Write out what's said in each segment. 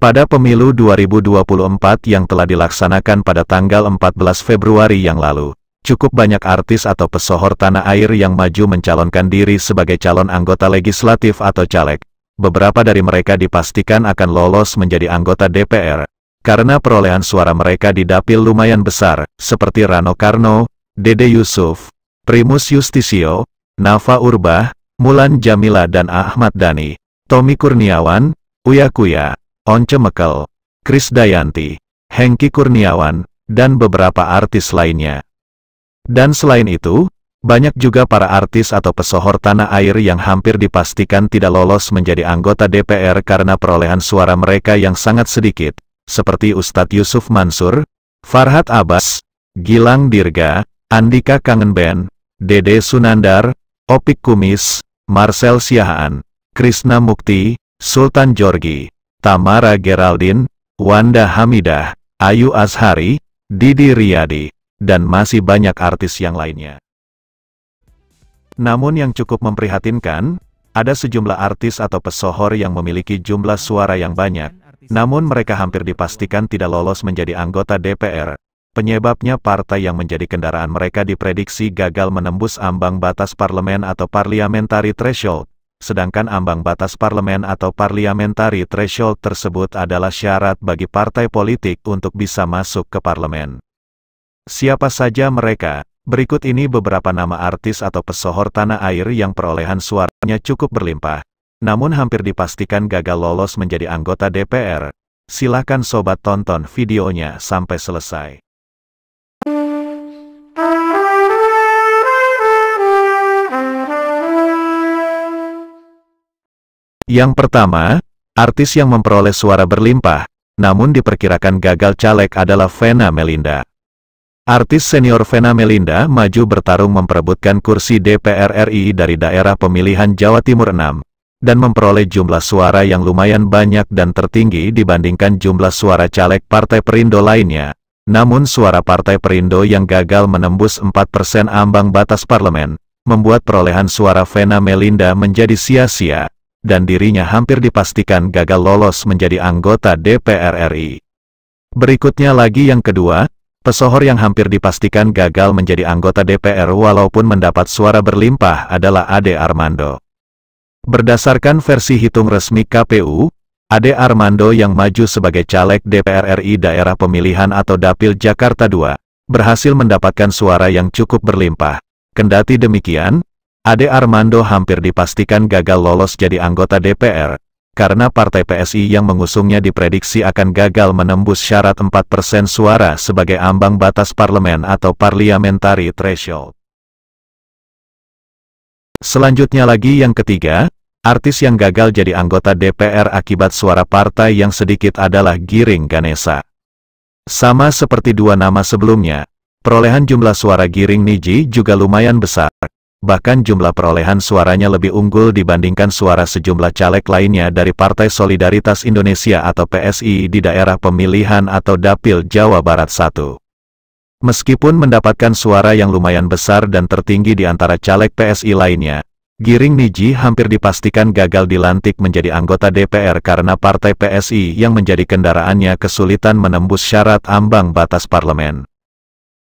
Pada pemilu 2024 yang telah dilaksanakan pada tanggal 14 Februari yang lalu, cukup banyak artis atau pesohor tanah air yang maju mencalonkan diri sebagai calon anggota legislatif atau caleg. Beberapa dari mereka dipastikan akan lolos menjadi anggota DPR, karena perolehan suara mereka di dapil lumayan besar, seperti Rano Karno, Dede Yusuf, Primus Justisio, Nafa Urbah, Mulan Jamila dan Ahmad Dhani, Tommy Kurniawan, Uya Kuya, Once Mekel, Kris Dayanti, Hengki Kurniawan, dan beberapa artis lainnya. Dan selain itu, banyak juga para artis atau pesohor tanah air yang hampir dipastikan tidak lolos menjadi anggota DPR karena perolehan suara mereka yang sangat sedikit, seperti Ustadz Yusuf Mansur, Farhad Abbas, Gilang Dirga, Andika Kangenben, Dede Sunandar, Opik Kumis, Marcel Siahaan, Krisna Mukti, Sultan Jorgi. Tamara Geraldine, Wanda Hamidah, Ayu Azhari, Didi Riyadi, dan masih banyak artis yang lainnya. Namun yang cukup memprihatinkan, ada sejumlah artis atau pesohor yang memiliki jumlah suara yang banyak, namun mereka hampir dipastikan tidak lolos menjadi anggota DPR. Penyebabnya partai yang menjadi kendaraan mereka diprediksi gagal menembus ambang batas parlemen atau parliamentary threshold sedangkan ambang batas parlemen atau parliamentary threshold tersebut adalah syarat bagi partai politik untuk bisa masuk ke parlemen. Siapa saja mereka? Berikut ini beberapa nama artis atau pesohor tanah air yang perolehan suaranya cukup berlimpah. Namun hampir dipastikan gagal lolos menjadi anggota DPR. Silakan sobat tonton videonya sampai selesai. Yang pertama, artis yang memperoleh suara berlimpah, namun diperkirakan gagal caleg adalah Vena Melinda. Artis senior Vena Melinda maju bertarung memperebutkan kursi DPR RI dari daerah pemilihan Jawa Timur 6, dan memperoleh jumlah suara yang lumayan banyak dan tertinggi dibandingkan jumlah suara caleg Partai Perindo lainnya. Namun suara Partai Perindo yang gagal menembus 4% ambang batas parlemen, membuat perolehan suara Vena Melinda menjadi sia-sia dan dirinya hampir dipastikan gagal lolos menjadi anggota DPR RI. Berikutnya lagi yang kedua, pesohor yang hampir dipastikan gagal menjadi anggota DPR walaupun mendapat suara berlimpah adalah Ade Armando. Berdasarkan versi hitung resmi KPU, Ade Armando yang maju sebagai caleg DPR RI daerah pemilihan atau Dapil Jakarta II, berhasil mendapatkan suara yang cukup berlimpah. Kendati demikian, Ade Armando hampir dipastikan gagal lolos jadi anggota DPR, karena partai PSI yang mengusungnya diprediksi akan gagal menembus syarat 4% suara sebagai ambang batas parlemen atau parliamentary threshold. Selanjutnya lagi yang ketiga, artis yang gagal jadi anggota DPR akibat suara partai yang sedikit adalah Giring Ganesa. Sama seperti dua nama sebelumnya, perolehan jumlah suara Giring Niji juga lumayan besar, bahkan jumlah perolehan suaranya lebih unggul dibandingkan suara sejumlah caleg lainnya dari Partai Solidaritas Indonesia atau PSI di daerah pemilihan atau Dapil Jawa Barat 1. Meskipun mendapatkan suara yang lumayan besar dan tertinggi di antara caleg PSI lainnya, Giring Niji hampir dipastikan gagal dilantik menjadi anggota DPR karena partai PSI yang menjadi kendaraannya kesulitan menembus syarat ambang batas parlemen.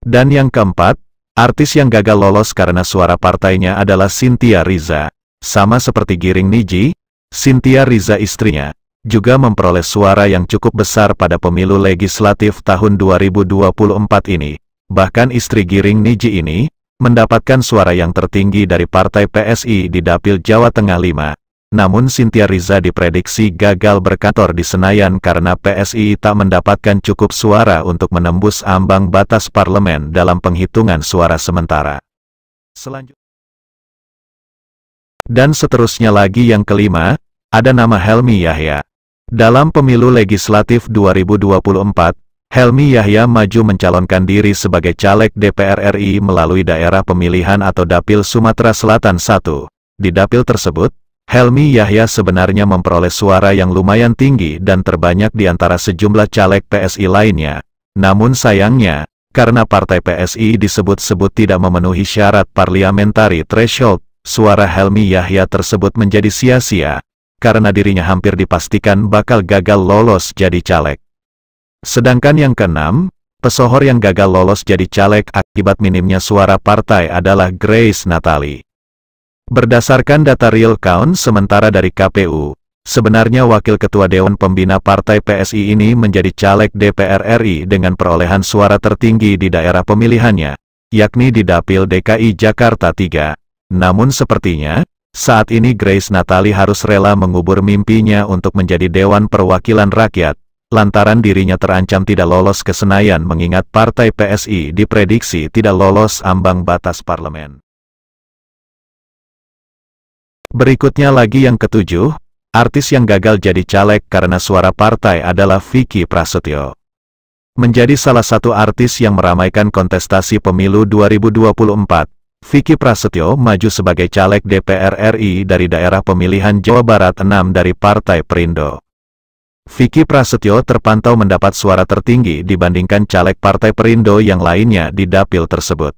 Dan yang keempat, Artis yang gagal lolos karena suara partainya adalah Cynthia Riza. Sama seperti Giring Niji, Cynthia Riza istrinya, juga memperoleh suara yang cukup besar pada pemilu legislatif tahun 2024 ini. Bahkan istri Giring Niji ini, mendapatkan suara yang tertinggi dari partai PSI di Dapil Jawa Tengah 5 namun Sintia Riza diprediksi gagal berkantor di Senayan karena PSI tak mendapatkan cukup suara untuk menembus ambang batas parlemen dalam penghitungan suara sementara. Selanjutnya. Dan seterusnya lagi yang kelima, ada nama Helmi Yahya. Dalam pemilu legislatif 2024, Helmi Yahya maju mencalonkan diri sebagai caleg DPR RI melalui daerah pemilihan atau Dapil Sumatera Selatan 1. Di dapil tersebut, Helmi Yahya sebenarnya memperoleh suara yang lumayan tinggi dan terbanyak di antara sejumlah caleg PSI lainnya. Namun sayangnya, karena partai PSI disebut-sebut tidak memenuhi syarat parliamentary threshold, suara Helmi Yahya tersebut menjadi sia-sia, karena dirinya hampir dipastikan bakal gagal lolos jadi caleg. Sedangkan yang keenam, pesohor yang gagal lolos jadi caleg akibat minimnya suara partai adalah Grace Natalie. Berdasarkan data real count sementara dari KPU, sebenarnya Wakil Ketua Dewan Pembina Partai PSI ini menjadi caleg DPR RI dengan perolehan suara tertinggi di daerah pemilihannya, yakni di Dapil DKI Jakarta 3. Namun sepertinya, saat ini Grace Natali harus rela mengubur mimpinya untuk menjadi Dewan Perwakilan Rakyat, lantaran dirinya terancam tidak lolos ke Senayan mengingat partai PSI diprediksi tidak lolos ambang batas parlemen. Berikutnya lagi yang ketujuh, artis yang gagal jadi caleg karena suara partai adalah Vicky Prasetyo. Menjadi salah satu artis yang meramaikan kontestasi pemilu 2024, Vicky Prasetyo maju sebagai caleg DPR RI dari daerah pemilihan Jawa Barat 6 dari Partai Perindo. Vicky Prasetyo terpantau mendapat suara tertinggi dibandingkan caleg Partai Perindo yang lainnya di dapil tersebut.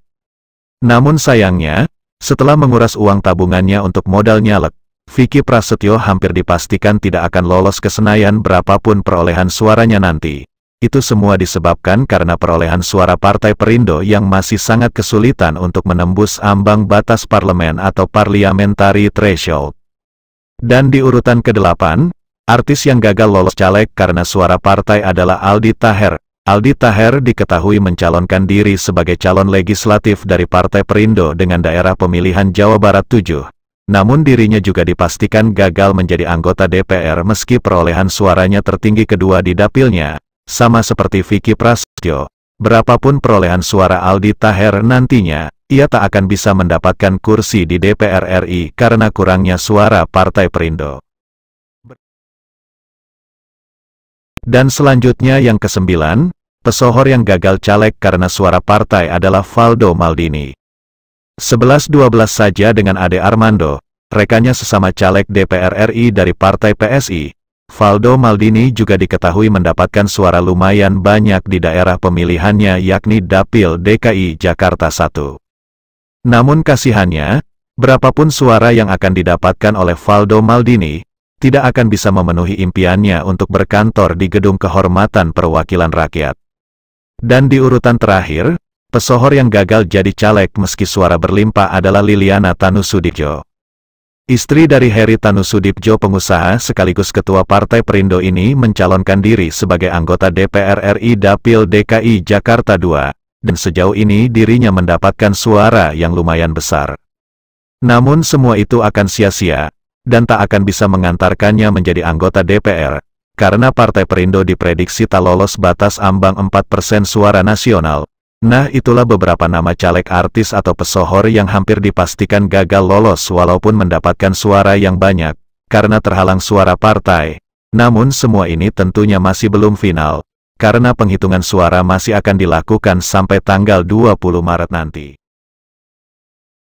Namun sayangnya, setelah menguras uang tabungannya untuk modal nyalek, Vicky Prasetyo hampir dipastikan tidak akan lolos ke Senayan berapapun perolehan suaranya nanti. Itu semua disebabkan karena perolehan suara Partai Perindo yang masih sangat kesulitan untuk menembus ambang batas parlemen atau parliamentary threshold. Dan di urutan ke-8, artis yang gagal lolos caleg karena suara partai adalah Aldi Taher, Aldi Taher diketahui mencalonkan diri sebagai calon legislatif dari Partai Perindo dengan daerah pemilihan Jawa Barat 7. Namun dirinya juga dipastikan gagal menjadi anggota DPR meski perolehan suaranya tertinggi kedua di dapilnya, sama seperti Vicky Prasetyo. Berapapun perolehan suara Aldi Taher nantinya, ia tak akan bisa mendapatkan kursi di DPR RI karena kurangnya suara Partai Perindo. Dan selanjutnya yang kesembilan, pesohor yang gagal caleg karena suara partai adalah Valdo Maldini. 11-12 saja dengan Ade Armando, rekannya sesama caleg DPR RI dari Partai PSI, Valdo Maldini juga diketahui mendapatkan suara lumayan banyak di daerah pemilihannya yakni Dapil DKI Jakarta 1. Namun kasihannya, berapapun suara yang akan didapatkan oleh Valdo Maldini, tidak akan bisa memenuhi impiannya untuk berkantor di Gedung Kehormatan Perwakilan Rakyat. Dan di urutan terakhir, pesohor yang gagal jadi caleg meski suara berlimpah adalah Liliana Tanusudipjo. Istri dari Heri Tanusudipjo, pengusaha sekaligus ketua Partai Perindo ini mencalonkan diri sebagai anggota DPR RI Dapil DKI Jakarta II, dan sejauh ini dirinya mendapatkan suara yang lumayan besar. Namun semua itu akan sia-sia, dan tak akan bisa mengantarkannya menjadi anggota DPR, karena Partai Perindo diprediksi tak lolos batas ambang 4% suara nasional. Nah itulah beberapa nama caleg artis atau pesohor yang hampir dipastikan gagal lolos walaupun mendapatkan suara yang banyak, karena terhalang suara partai. Namun semua ini tentunya masih belum final, karena penghitungan suara masih akan dilakukan sampai tanggal 20 Maret nanti.